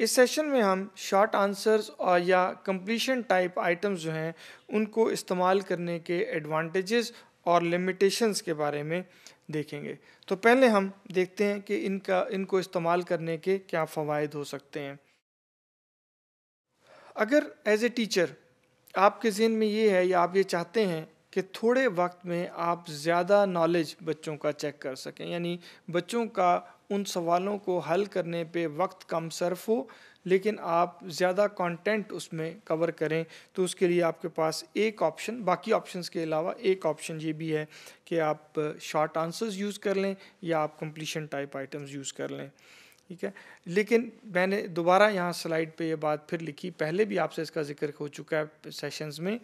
इस सेशन में हम शॉर्ट आंसर्स और या कंप्लीशन टाइप आइटम्स जो हैं उनको इस्तेमाल करने के एडवांटेजेस और लिमिटेशंस के बारे में देखेंगे तो पहले हम देखते हैं कि इनका इनको इस्तेमाल करने के क्या फ़वाद हो सकते हैं अगर एज ए टीचर आपके जहन में ये है या आप ये चाहते हैं कि थोड़े वक्त में आप ज़्यादा नॉलेज बच्चों का चेक कर सकें यानी बच्चों का उन सवालों को हल करने पे वक्त कम सर्फ हो लेकिन आप ज़्यादा कंटेंट उसमें कवर करें तो उसके लिए आपके पास एक ऑप्शन बाकी ऑप्शंस के अलावा एक ऑप्शन ये भी है कि आप शॉर्ट आंसर्स यूज़ कर लें या आप कंप्लीशन टाइप आइटम्स यूज़ कर लें ठीक है लेकिन मैंने दोबारा यहाँ स्लाइड पे ये बात फिर लिखी पहले भी आपसे इसका जिक्र हो चुका है सेशंस में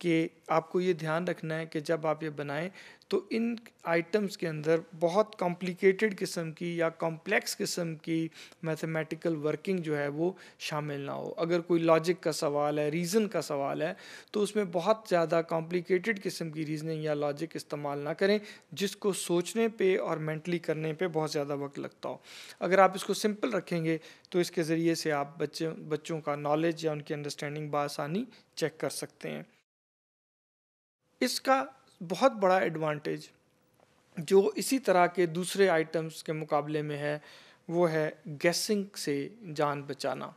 कि आपको ये ध्यान रखना है कि जब आप ये बनाएं तो इन आइटम्स के अंदर बहुत कॉम्प्लिकेटेड किस्म की या कॉम्प्लेक्स किस्म की मैथमेटिकल वर्किंग जो है वो शामिल ना हो अगर कोई लॉजिक का सवाल है रीज़न का सवाल है तो उसमें बहुत ज़्यादा कॉम्प्लिकेटेड किस्म की रीजनिंग या लॉजिक इस्तेमाल ना करें जिसको सोचने पे और मेंटली करने पे बहुत ज़्यादा वक्त लगता हो अगर आप इसको सिंपल रखेंगे तो इसके ज़रिए से आप बच्चे बच्चों का नॉलेज या उनकी अंडरस्टैंडिंग बसानी चेक कर सकते हैं इसका बहुत बड़ा एडवांटेज जो इसी तरह के दूसरे आइटम्स के मुकाबले में है वो है गैसिंग से जान बचाना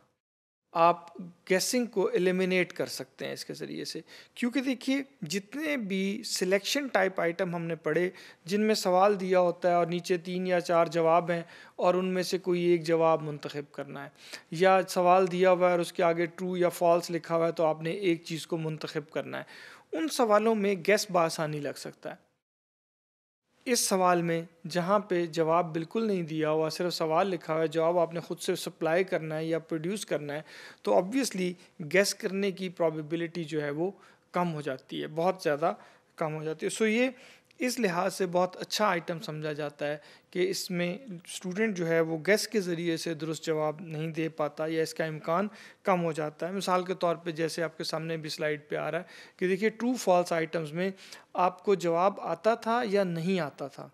आप गेसिंग को एलिमिनेट कर सकते हैं इसके ज़रिए से क्योंकि देखिए जितने भी सिलेक्शन टाइप आइटम हमने पढ़े जिनमें सवाल दिया होता है और नीचे तीन या चार जवाब हैं और उनमें से कोई एक जवाब मंतखब करना है या सवाल दिया हुआ है और उसके आगे ट्रू या फॉल्स लिखा हुआ है तो आपने एक चीज़ को मुंतखब करना है उन सवालों में गैस बसानी लग सकता है इस सवाल में जहाँ पे जवाब बिल्कुल नहीं दिया हुआ सिर्फ सवाल लिखा हुआ है जवाब आपने खुद से सप्लाई करना है या प्रोड्यूस करना है तो ऑब्वियसली गैस करने की प्रोबेबिलिटी जो है वो कम हो जाती है बहुत ज़्यादा कम हो जाती है सो ये इस लिहाज से बहुत अच्छा आइटम समझा जाता है कि इसमें स्टूडेंट जो है वो गैस के ज़रिए से दुरुस्त जवाब नहीं दे पाता या इसका इम्कान कम हो जाता है मिसाल के तौर पे जैसे आपके सामने भी स्लाइड पे आ रहा है कि देखिए ट्रू फॉल्स आइटम्स में आपको जवाब आता था या नहीं आता था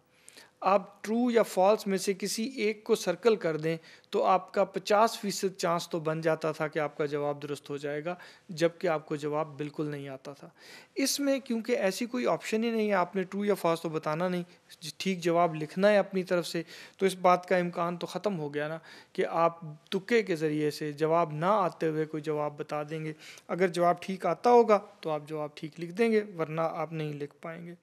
आप ट्रू या फॉल्स में से किसी एक को सर्कल कर दें तो आपका 50 फीसद चांस तो बन जाता था कि आपका जवाब दुरुस्त हो जाएगा जबकि आपको जवाब बिल्कुल नहीं आता था इसमें क्योंकि ऐसी कोई ऑप्शन ही नहीं है आपने ट्रू या फॉल्स तो बताना नहीं ठीक जवाब लिखना है अपनी तरफ से तो इस बात का इम्कान तो ख़त्म हो गया ना कि आप तुक्के के ज़रिए से जवाब ना आते हुए कोई जवाब बता देंगे अगर जवाब ठीक आता होगा तो आप जवाब ठीक लिख देंगे वरना आप नहीं लिख पाएंगे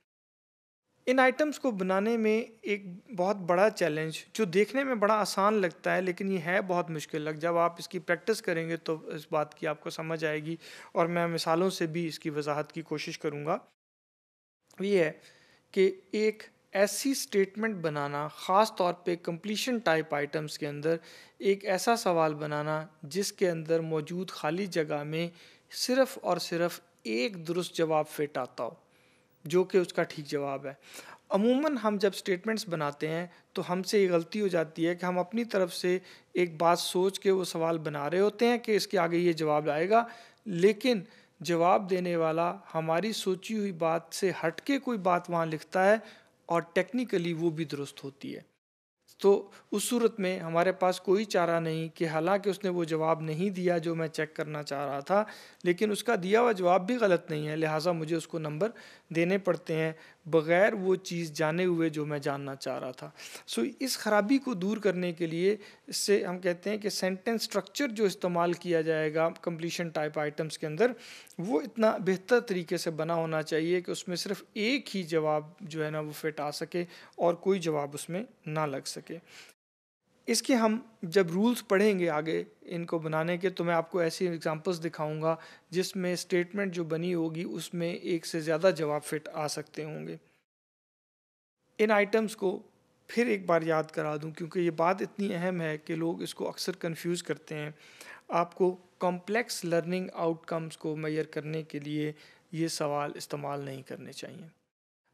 इन आइटम्स को बनाने में एक बहुत बड़ा चैलेंज जो देखने में बड़ा आसान लगता है लेकिन ये है बहुत मुश्किल लग जब आप इसकी प्रैक्टिस करेंगे तो इस बात की आपको समझ आएगी और मैं मिसालों से भी इसकी वजाहत की कोशिश करूँगा ये है कि एक ऐसी स्टेटमेंट बनाना ख़ास तौर पे कंप्लीशन टाइप आइटम्स के अंदर एक ऐसा सवाल बनाना जिसके अंदर मौजूद खाली जगह में सिर्फ़ और सिर्फ़ एक दुरुस्त जवाब फिट आता हो जो कि उसका ठीक जवाब है अमूमन हम जब स्टेटमेंट्स बनाते हैं तो हमसे ये गलती हो जाती है कि हम अपनी तरफ से एक बात सोच के वो सवाल बना रहे होते हैं कि इसके आगे ये जवाब आएगा लेकिन जवाब देने वाला हमारी सोची हुई बात से हटके कोई बात वहाँ लिखता है और टेक्निकली वो भी दुरुस्त होती है तो उस सूरत में हमारे पास कोई चारा नहीं कि हालांकि उसने वो जवाब नहीं दिया जो मैं चेक करना चाह रहा था लेकिन उसका दिया हुआ जवाब भी गलत नहीं है लिहाजा मुझे उसको नंबर देने पड़ते हैं बगैर वो चीज़ जाने हुए जो मैं जानना चाह रहा था सो so, इस खराबी को दूर करने के लिए इससे हम कहते हैं कि सेंटेंस स्ट्रक्चर जो इस्तेमाल किया जाएगा कंप्लीशन टाइप आइटम्स के अंदर वो इतना बेहतर तरीके से बना होना चाहिए कि उसमें सिर्फ एक ही जवाब जो है ना वो फिट आ सके और कोई जवाब उसमें ना लग सके इसके हम जब रूल्स पढ़ेंगे आगे इनको बनाने के तो मैं आपको ऐसी एग्जांपल्स दिखाऊंगा जिसमें स्टेटमेंट जो बनी होगी उसमें एक से ज़्यादा जवाब फिट आ सकते होंगे इन आइटम्स को फिर एक बार याद करा दूं क्योंकि ये बात इतनी अहम है कि लोग इसको अक्सर कंफ्यूज करते हैं आपको कॉम्प्लेक्स लर्निंग आउटकम्स को मैयर करने के लिए ये सवाल इस्तेमाल नहीं करने चाहिए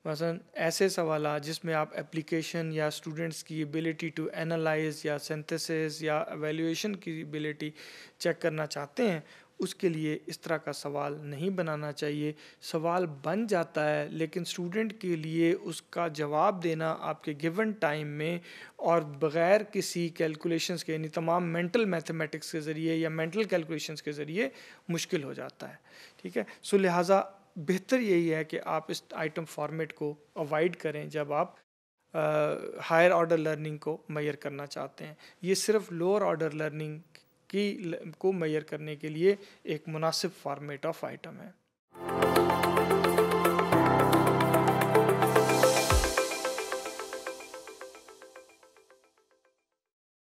मसलन ऐसे सवाल जिसमें आप एप्लीकेशन या स्टूडेंट्स की एबिलिटी टू एनालाइज या सिंथेसिस या एवेल्यूशन की एबिलिटी चेक करना चाहते हैं उसके लिए इस तरह का सवाल नहीं बनाना चाहिए सवाल बन जाता है लेकिन स्टूडेंट के लिए उसका जवाब देना आपके गिवन टाइम में और बग़ैर किसी कैलकुलेशंस के यानी तमाम मेंटल मैथमेटिक्स के ज़रिए या मेंटल कैलकुलेशंस के ज़रिए मुश्किल हो जाता है ठीक है सो लिहाजा बेहतर यही है कि आप इस आइटम फॉर्मेट को अवॉइड करें जब आप हायर ऑर्डर लर्निंग को मैयर करना चाहते हैं ये सिर्फ लोअर ऑर्डर लर्निंग की को मैयर करने के लिए एक मुनासिब फॉर्मेट ऑफ आइटम है